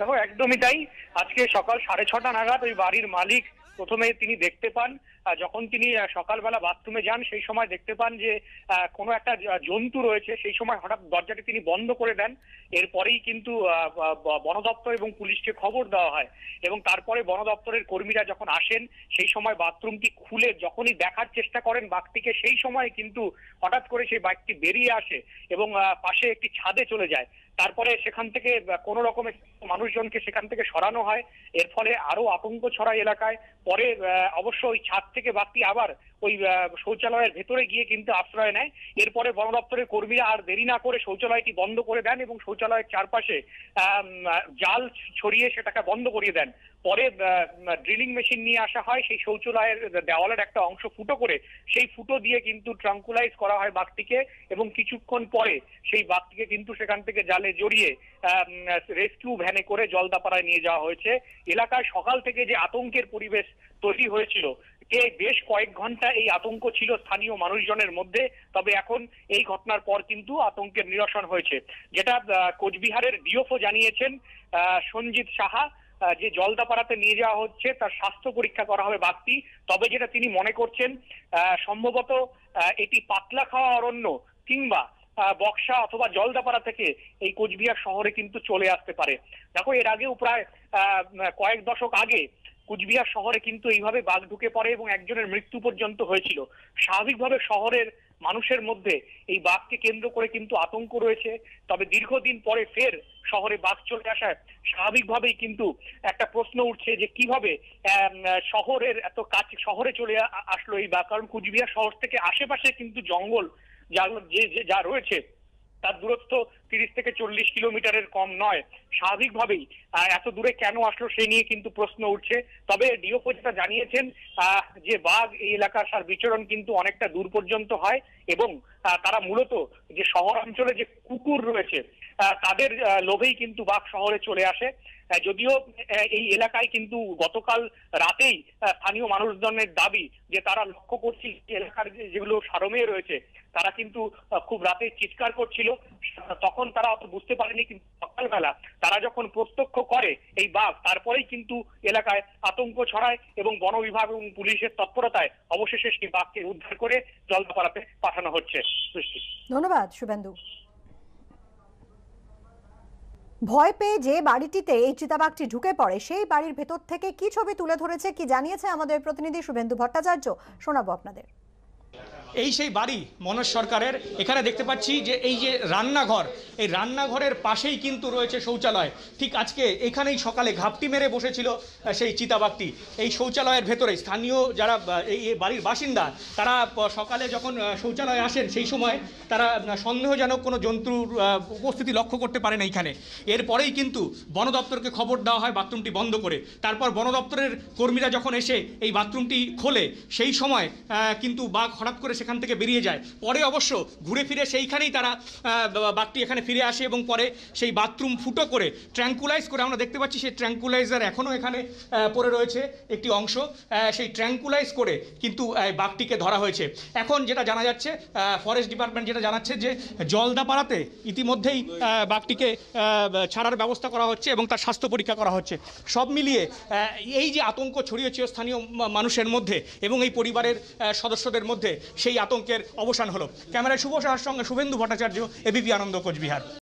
দেখো একদমই তাই আজকে সকাল সাড়ে ছটা নাগাদ ওই বাড়ির মালিক প্রথমে তিনি দেখতে পান যখন তিনি সকালবেলা বাথরুমে যান সেই সময় দেখতে পান যে কোনো একটা জন্তু রয়েছে সেই সময় হঠাৎ দরজাটি তিনি বন্ধ করে দেন এরপরেই কিন্তু বন দপ্তর এবং পুলিশকে খবর দেওয়া হয় এবং তারপরে বন দপ্তরের কর্মীরা যখন আসেন সেই সময় বাথরুমটি খুলে যখনই দেখার চেষ্টা করেন বাঘটিকে সেই সময় কিন্তু হঠাৎ করে সেই বাইকটি বেরিয়ে আসে এবং পাশে একটি ছাদে চলে যায় তারপরে সেখান থেকে কোন রকমের মানুষজনকে সেখান থেকে সরানো হয় এর ফলে আরো আতঙ্ক ছড়ায় এলাকায় পরে অবশ্য ওই ছাদ থেকে ব্যক্তি আবার ওই শৌচালয়ের ভেতরে গিয়ে কিন্তু আশ্রয় নেয় এরপরে বন দপ্তরের কর্মীরা আর দেরি না করে শৌচালয়টি বন্ধ করে দেন এবং শৌচালয়ের চারপাশে জাল ছড়িয়ে সেটাকে বন্ধ করিয়ে দেন পরে ড্রিলিং মেশিন নিয়ে আসা হয় সেই শৌচালয়ের দেওয়ালের একটা অংশ ফুটো করে সেই ফুটো দিয়ে কিন্তু ট্রাঙ্কুলাইজ করা হয় বাঘটিকে এবং কিছুক্ষণ পরে সেই বাঘটিকে কিন্তু সেখান থেকে জালে জড়িয়ে রেস্কিউ ভ্যানে করে জলদাপাড়ায় নিয়ে যাওয়া হয়েছে এলাকায় সকাল থেকে যে আতঙ্কের পরিবেশ তৈরি হয়েছিল যে বেশ কয়েক ঘন্টা এই আতঙ্ক ছিল স্থানীয় মানুষজনের মধ্যে তবে এখন এই ঘটনার পর কিন্তু আতঙ্কের নিরসন হয়েছে যেটা কোচবিহারের ডিওফও জানিয়েছেন সঞ্জিত সাহা যে জলদাপাড়াতে নিয়ে যাওয়া হচ্ছে তার স্বাস্থ্য পরীক্ষা করা হবে বাড়তি তবে যেটা তিনি মনে করছেন সম্ভবত এটি পাতলা খাওয়া অরণ্য কিংবা বক্সা অথবা জলদাপাড়া থেকে এই কোচবিহার শহরে কিন্তু চলে আসতে পারে দেখো এর আগেও প্রায় কয়েক দশক আগে কুচবিহার শহরে কিন্তু এইভাবে বাঘ ঢুকে পড়ে এবং একজনের মৃত্যু পর্যন্ত হয়েছিল স্বাভাবিকভাবে শহরের মানুষের মধ্যে এই বাঘকে কেন্দ্র করে কিন্তু আতঙ্ক রয়েছে তবে দীর্ঘদিন পরে ফের শহরে বাঘ চলে আসায় স্বাভাবিকভাবেই কিন্তু একটা প্রশ্ন উঠছে যে কিভাবে শহরের এত কাছে শহরে চলে আসলো এই বাঘ কারণ কুচবিহার শহর থেকে আশেপাশে কিন্তু জঙ্গল যা যে যা রয়েছে তার দূরত্ব তিরিশ থেকে চল্লিশ কিলোমিটারের কম নয় স্বাভাবিকভাবেই এত দূরে কেন আসলো সে নিয়ে কিন্তু প্রশ্ন উঠছে তবে ডিওপো যেটা জানিয়েছেন যে বাঘ এই এলাকার সার বিচরণ কিন্তু অনেকটা দূর পর্যন্ত হয় এবং তারা মূলত যে শহর অঞ্চলে যে কুকুর রয়েছে তাদের লোভেই কিন্তু বাঘ শহরে চলে আসে যদিও এই এলাকায় কিন্তু গতকাল রাতেই স্থানীয় মানুষজনের দাবি যে তারা লক্ষ্য করছিল এলাকার যেগুলো সারমেয় রয়েছে তারা কিন্তু খুব রাতে চিৎকার করছিল তখন তারা অত বুঝতে পারেনি কিন্তু সকালবেলা তারা যখন প্রত্যক্ষ করে এই বাঘ তারপরেই কিন্তু এলাকায় আতঙ্ক ছড়ায় এবং বন বিভাগ এবং পুলিশের তৎপরতায় অবশেষে সেই বাঘকে উদ্ধার করে জলদাপাড়াতে পাঠানো হচ্ছে ধন্যবাদ শুভেন্দু ভয় পেয়ে যে বাড়িটিতে এই চিতাবাঘটি ঢুকে পড়ে সেই বাড়ির ভেতর থেকে কি ছবি তুলে ধরেছে কি জানিয়েছে আমাদের প্রতিনিধি শুভেন্দু ভট্টাচার্য শোনাবো আপনাদের এই সেই বাড়ি মনোজ সরকারের এখানে দেখতে পাচ্ছি যে এই যে রান্নাঘর এই রান্নাঘরের পাশেই কিন্তু রয়েছে শৌচালয় ঠিক আজকে এখানেই সকালে ঘাপটি মেরে বসেছিল সেই চিতাবাগটি এই শৌচালয়ের ভেতরে স্থানীয় যারা এই বাড়ির বাসিন্দা তারা সকালে যখন শৌচালয়ে আসেন সেই সময় তারা সন্দেহজনক কোনো জন্তুর উপস্থিতি লক্ষ্য করতে পারেন এইখানে এরপরেই কিন্তু বন দপ্তরকে খবর দেওয়া হয় বাথরুমটি বন্ধ করে তারপর বন দপ্তরের কর্মীরা যখন এসে এই বাথরুমটি খোলে সেই সময় কিন্তু বাঘ হঠাৎ করে সেখান থেকে বেরিয়ে যায় পরে অবশ্য ঘুরে ফিরে সেইখানেই তারা বাঘটি এখানে ফিরে আসে এবং পরে সেই বাথরুম ফুটো করে ট্র্যাঙ্কুলাইজ করে আমরা দেখতে পাচ্ছি সেই ট্র্যাঙ্কুলাইজার এখনও এখানে পড়ে রয়েছে একটি অংশ সেই ট্র্যাঙ্কুলাইজ করে কিন্তু বাঘটিকে ধরা হয়েছে এখন যেটা জানা যাচ্ছে ফরেস্ট ডিপার্টমেন্ট যেটা জানাচ্ছে যে জলদাপাড়াতে ইতিমধ্যেই বাঘটিকে ছাড়ার ব্যবস্থা করা হচ্ছে এবং তার স্বাস্থ্য পরীক্ষা করা হচ্ছে সব মিলিয়ে এই যে আতঙ্ক ছড়িয়েছে স্থানীয় মানুষের মধ্যে এবং এই পরিবারের সদস্যদের মধ্যে সেই সেই আতঙ্কের অবসান হলো ক্যামেরায় শুভ সাহার সঙ্গে শুভেন্দু ভট্টাচার্য এবিপি আনন্দ কোচবিহার